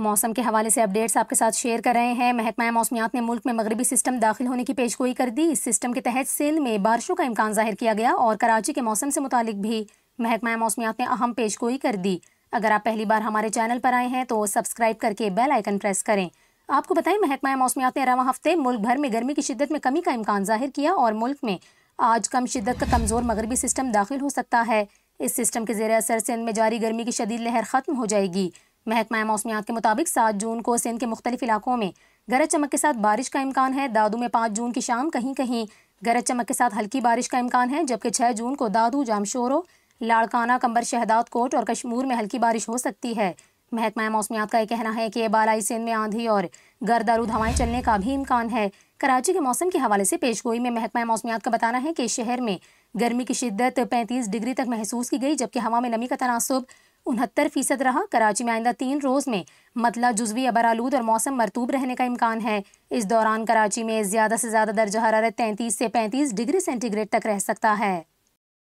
मौसम के हवाले से अपडेट्स आपके साथ शेयर कर रहे हैं महकमा मौसमियात ने मुल्क में मगरबी सिस्टम दाखिल होने की पेशगोई कर दी इस सिस्टम के तहत सिंध में बारिशों का इम्कान जाहिर किया गया और कराची के मौसम से मुतालिक भी महकमा मौसमियात ने अहम पेशगोई कर दी अगर आप पहली बार हमारे चैनल पर आए हैं तो सब्सक्राइब करके बेल आइकन प्रेस करें आपको बताएं महकमा मौसमियात ने रवा हफ्ते मुल्क भर में गर्मी की शिद्दत में कमी का इम्कान जाहिर किया और मुल्क में आज कम शिद्दत का कमज़ोर मगरबी सिस्टम दाखिल हो सकता है इस सिस्टम के जेर असर सिंध में जारी गर्मी की शदीद लहर ख़त्म हो जाएगी महकमा मौसमियात के मुताबिक सात जून को सिंध के मुख्तलिफ इलाकों में गरज चमक के साथ बारिश का इम्कान है दादू में पाँच जून की शाम कहीं कहीं गरज चमक के साथ हल्की बारिश का इम्कान है जबकि छः जून को दादू जामशोरो लाड़काना कंबर शहदाद कोट और कश्मीर में हल्की बारिश हो सकती है महकमा मौसमियात का यह कहना है कि बालाई सिंध में आंधी और गर्दारूद हवाएं चलने का भी इम्कान है कराची के मौसम के हवाले से पेश गोई में महकमा मौसमियात का बताना है कि शहर में गर्मी की शिद्दत पैंतीस डिग्री तक महसूस की गई जबकि हवा में नमी का तनासब उनहत्तर फीसद रहा कराची में आइंदा तीन रोज़ में मतला जुजवी आलूद और मौसम मरतूब रहने का इम्कान है इस दौरान कराची में ज़्यादा से ज़्यादा दर्ज हरारत तैंतीस से पैंतीस डिग्री सेंटीग्रेड तक रह सकता है